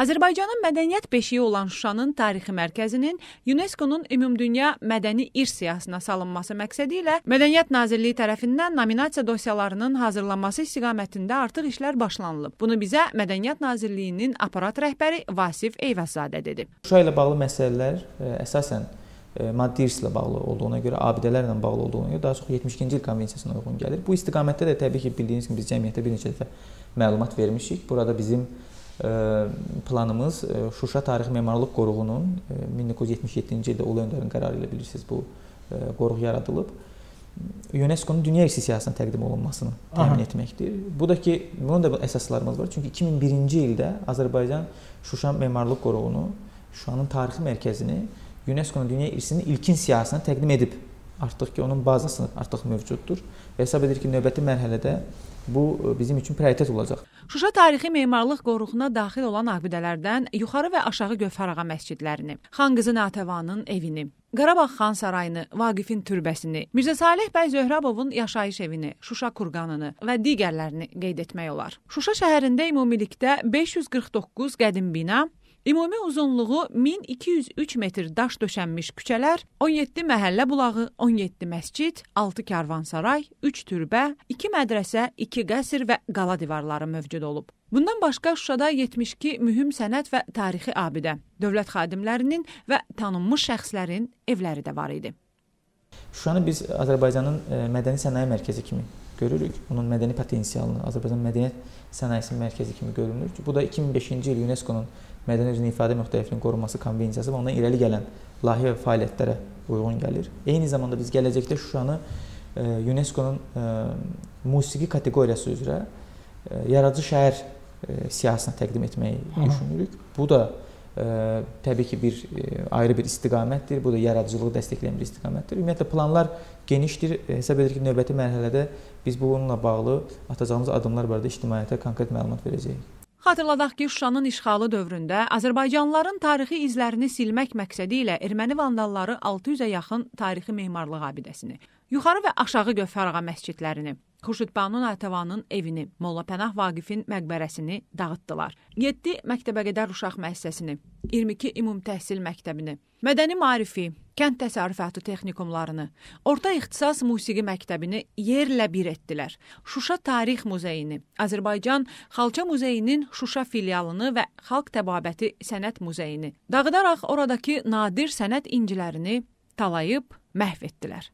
Azərbaycanın mədəniyyət beşiyi olan Şuşanın tarixi mərkəzinin UNESCO-nun ümumdünya mədəni irs siyahısına salınması məqsədi ilə Mədəniyyət Nazirliyi tərəfindən nominasiya dosyalarının hazırlanması istiqamətində artıq işlər başlanılıb. Bunu bizə Mədəniyyət Nazirliyinin aparat rəhbəri Vasif Eyvazzadə dedi. Şuşa ilə bağlı məsələlər e, əsasən e, maddi irslə bağlı olduğuna görə, abidələrlə bağlı olduğuna görə daha çox 72-ci il konvensiyasına uyğun gəlir. Bu istiqamətdə də təbii ki, bildiyiniz kimi biz cəmiyyətə bir neçə dəfə məlumat vermişik. Burada bizim planımız e, Şuşa Tarixi Memarlıq Qoruğunun 1977-ci e, ildə Ulu Öndərin qərarı ilə bilirsiniz bu e, qoruq yaradılıb. UNESCO-nun dünya irsi siyahısına təqdim olunmasını təmin Aha. etməkdir. Bu da ki, bunun da əsaslarımız var. Çünki 2001-ci ildə Azərbaycan Şuşa Memarlıq Qoruğunu, Şuşanın tarixi mərkəzini UNESCO-nun dünya irsinin ilkin siyahısına təqdim edib. Artıq ki, onun bazasını artıq mövcuddur və hesab edir ki, növbəti mərhələdə Bu e, bizim üçün prioritet olacaq. Şuşa tarixi memarlıq qoruğuna daxil olan abidələrdən yuxarı və aşağı Gövhərağa məscidlərini, Xanqızı Natəvanın evini, Qarabağ xan sarayını, Vaqifin türbəsini, Mirzə Saleh bəy Zöhrəbovun yaşayış evini, Şuşa kurqanını və digərlərini qeyd etmək olar. Şuşa şəhərində ümumilikdə 549 qədim bina, Ümumi uzunluğu 1203 metr daş döşənmiş küçələr, 17 məhəllə bulağı, 17 məscid, 6 karvansaray, 3 türbə, 2 mədrəsə, 2 qəsr və qala divarları mövcud olub. Bundan başqa Şuşada 72 mühüm sənət və tarixi abidə, dövlət xadimlərinin və tanınmış şəxslərin evləri də var idi. Şuşanı biz Azərbaycanın e, mədəni sənaye mərkəzi kimi görürük. Onun mədəni potensialını Azərbaycan mədəniyyət sənayesi mərkəzi kimi görünür. Bu da 2005-ci il UNESCO-nun mədəni özünün ifadə müxtəlifliyinin qorunması konvensiyası və ondan irəli gələn layihə və fəaliyyətlərə uyğun gəlir. Eyni zamanda biz gələcəkdə Şuşanı e, UNESCO-nun e, musiqi kateqoriyası üzrə e, yaradıcı şəhər siyasətinə təqdim etməyi Aha. düşünürük. Bu da ə, təbii ki, bir ə, ayrı bir istiqamətdir. Bu da yaradıcılığı dəstəkləyən bir istiqamətdir. Ümumiyyətlə planlar genişdir. Hesab edirik ki, növbəti mərhələdə biz bununla bağlı atacağımız addımlar barədə ictimaiyyətə konkret məlumat verəcəyik. Xatırladaq ki, Şuşanın işğalı dövründə Azərbaycanlıların tarixi izlərini silmək məqsədi ilə erməni vandalları 600-ə yaxın tarixi memarlıq abidəsini, yuxarı və aşağı Gövhərağa məscidlərini, Xurşudbanu Natəvanın evini, Molla Pənah Vaqifin məqbərəsini dağıtdılar. 7 məktəbəqədər uşaq müəssisəsini, 22 ümum təhsil məktəbini, mədəni maarifi, kənd təsərrüfatı texnikumlarını, orta ixtisas musiqi məktəbini yerlə bir etdilər. Şuşa Tarix Muzeyini, Azərbaycan Xalça Muzeyinin Şuşa filialını və Xalq Təbabəti Sənət Muzeyini dağıdaraq oradakı nadir sənət incilərini talayıb məhv etdilər.